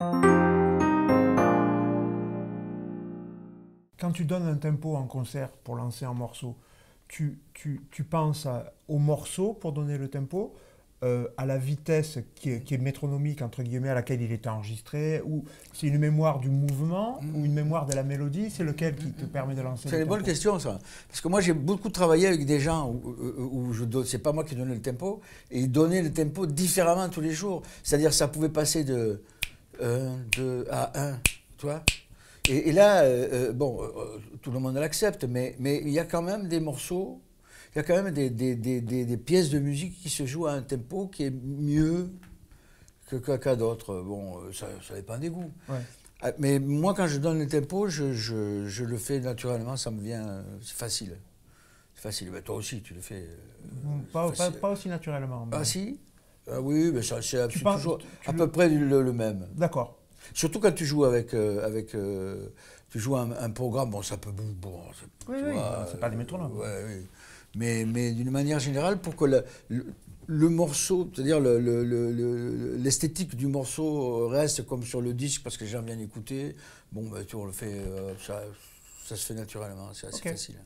Quand tu donnes un tempo en concert pour lancer un morceau, tu, tu, tu penses au morceau pour donner le tempo, euh, à la vitesse qui est, métronomique, entre guillemets, à laquelle il est enregistré, ou c'est une mémoire du mouvement, ou une mémoire de la mélodie, c'est lequel qui te permet de lancer C'est une bonne question, ça. Parce que moi, j'ai beaucoup travaillé avec des gens où, euh, euh, où, c'est pas moi qui donnais le tempo, et ils donnaient le tempo différemment tous les jours. C'est-à-dire, ça pouvait passer de 1, 2, à 1, toi. et, là, euh, euh, bon, euh, tout le monde l'accepte, mais il y a quand même des morceaux, il y a quand même des, des, des, pièces de musique qui se jouent à un tempo qui est mieux qu'à quelqu'un d'autres. Bon, ça, ça, dépend des goûts. Ah, mais moi, quand je donne le tempo, je, je, le fais naturellement, ça me vient, c'est facile. C'est facile. Mais toi aussi, tu le fais. pas, aussi naturellement. Ah si ah oui, mais ça, c'est toujours à peu près le, même. D'accord. Surtout quand tu joues avec. Euh, avec euh, tu joues un, programme, bon, ça peut. Bon, oui, oui, c'est pas des métronomes. Euh, ouais, oui. Mais, mais d'une manière générale, pour que le, le morceau, c'est-à-dire l'esthétique le, le, du morceau reste comme sur le disque parce que j'aime bien écouter, bon, bah, tu, on le fait, ça, ça, se fait naturellement, c'est assez facile.